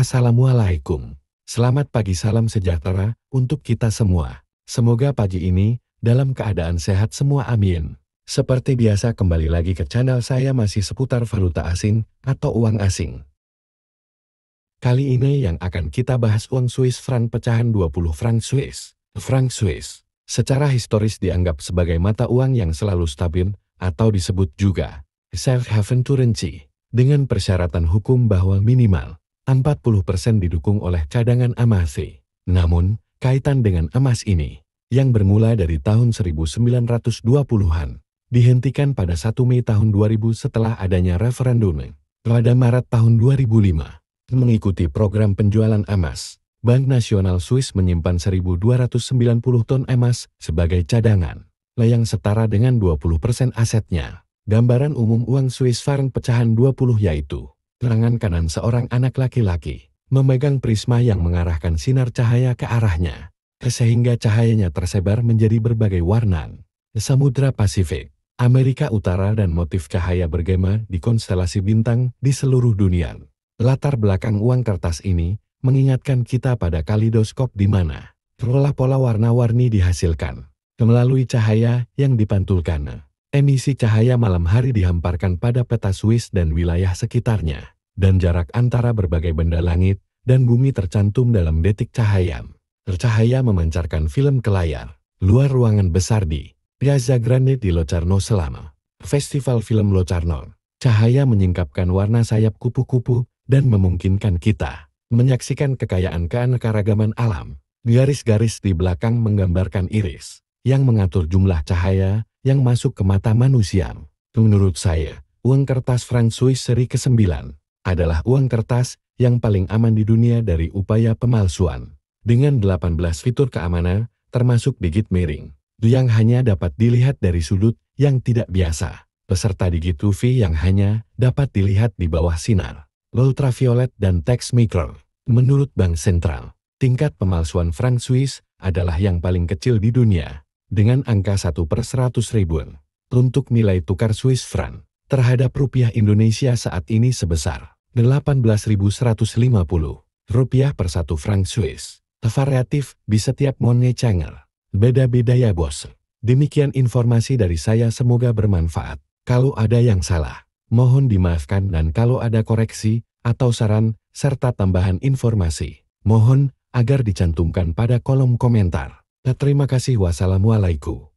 Assalamualaikum. Selamat pagi salam sejahtera untuk kita semua. Semoga pagi ini dalam keadaan sehat semua amin. Seperti biasa kembali lagi ke channel saya masih seputar valuta asing atau uang asing. Kali ini yang akan kita bahas uang Swiss franc pecahan 20 franc Swiss. Franc Swiss secara historis dianggap sebagai mata uang yang selalu stabil atau disebut juga safe haven currency dengan persyaratan hukum bahwa minimal 40% didukung oleh cadangan emas. Namun, kaitan dengan emas ini, yang bermula dari tahun 1920-an, dihentikan pada 1 Mei tahun 2000 setelah adanya referendum pada Maret tahun 2005. Mengikuti program penjualan emas, Bank Nasional Swiss menyimpan 1.290 ton emas sebagai cadangan, layang setara dengan 20% asetnya. Gambaran umum uang Swiss franc pecahan 20 yaitu Tangan kanan seorang anak laki-laki memegang prisma yang mengarahkan sinar cahaya ke arahnya, sehingga cahayanya tersebar menjadi berbagai warna. Samudra Pasifik, Amerika Utara dan motif cahaya bergema di konstelasi bintang di seluruh dunia. Latar belakang uang kertas ini mengingatkan kita pada kalidoskop di mana pola-pola warna-warni dihasilkan melalui cahaya yang dipantulkan. Emisi cahaya malam hari dihamparkan pada peta Swiss dan wilayah sekitarnya, dan jarak antara berbagai benda langit dan bumi tercantum dalam detik cahaya. Tercahaya memancarkan film ke layar, luar ruangan besar di Piazza Grande di Locarno selama Festival Film Locarno. Cahaya menyingkapkan warna sayap kupu-kupu dan memungkinkan kita menyaksikan kekayaan keanekaragaman alam. Garis-garis di belakang menggambarkan iris yang mengatur jumlah cahaya yang masuk ke mata manusia. Menurut saya, uang kertas franc Swiss seri ke-9 adalah uang kertas yang paling aman di dunia dari upaya pemalsuan. Dengan 18 fitur keamanan, termasuk digit miring, yang hanya dapat dilihat dari sudut yang tidak biasa, beserta digit UV yang hanya dapat dilihat di bawah sinar, ultraviolet dan teks mikro. Menurut Bank Sentral, tingkat pemalsuan franc Swiss adalah yang paling kecil di dunia, dengan angka 1 per 100 ribuan untuk nilai tukar Swiss franc terhadap rupiah Indonesia saat ini sebesar 18.150 rupiah per satu franc Swiss. Variatif di setiap monye channel. Beda-beda ya bos. Demikian informasi dari saya semoga bermanfaat. Kalau ada yang salah, mohon dimaafkan dan kalau ada koreksi atau saran serta tambahan informasi, mohon agar dicantumkan pada kolom komentar. Terima kasih wassalamualaikum.